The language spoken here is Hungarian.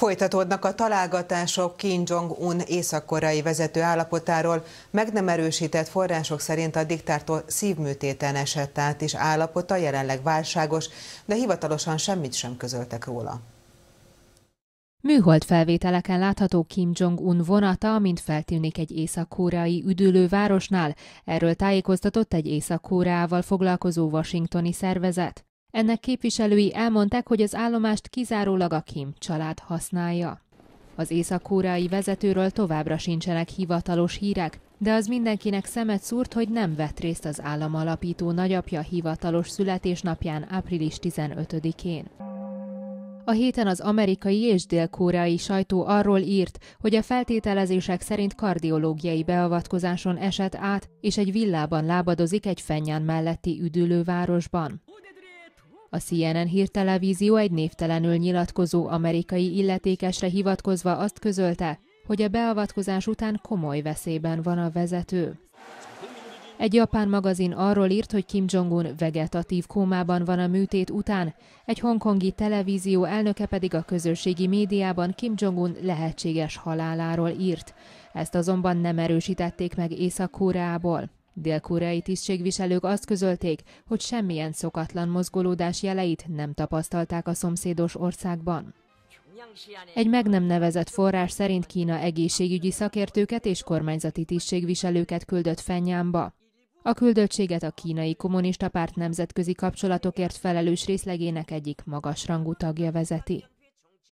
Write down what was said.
Folytatódnak a találgatások Kim Jong-un észak-koreai vezető állapotáról. Meg nem erősített források szerint a diktátor szívműtéten esett át, és állapota jelenleg válságos, de hivatalosan semmit sem közöltek róla. Műhold felvételeken látható Kim Jong-un vonata, mint feltűnik egy észak-koreai üdülővárosnál. Erről tájékoztatott egy észak-koreával foglalkozó washingtoni szervezet. Ennek képviselői elmondták, hogy az állomást kizárólag a Kim család használja. Az észak koreai vezetőről továbbra sincsenek hivatalos hírek, de az mindenkinek szemet szúrt, hogy nem vett részt az államalapító nagyapja hivatalos születésnapján április 15-én. A héten az amerikai és dél-koreai sajtó arról írt, hogy a feltételezések szerint kardiológiai beavatkozáson esett át, és egy villában lábadozik egy fenyán melletti üdülővárosban. A CNN hírtelevízió egy névtelenül nyilatkozó amerikai illetékesre hivatkozva azt közölte, hogy a beavatkozás után komoly veszélyben van a vezető. Egy japán magazin arról írt, hogy Kim Jong-un vegetatív kómában van a műtét után, egy hongkongi televízió elnöke pedig a közösségi médiában Kim Jong-un lehetséges haláláról írt. Ezt azonban nem erősítették meg Észak-Koreából. Dél-koreai tisztségviselők azt közölték, hogy semmilyen szokatlan mozgolódás jeleit nem tapasztalták a szomszédos országban. Egy meg nem nevezett forrás szerint Kína egészségügyi szakértőket és kormányzati tisztségviselőket küldött Fennyámba. A küldöttséget a kínai kommunista párt nemzetközi kapcsolatokért felelős részlegének egyik magasrangú tagja vezeti.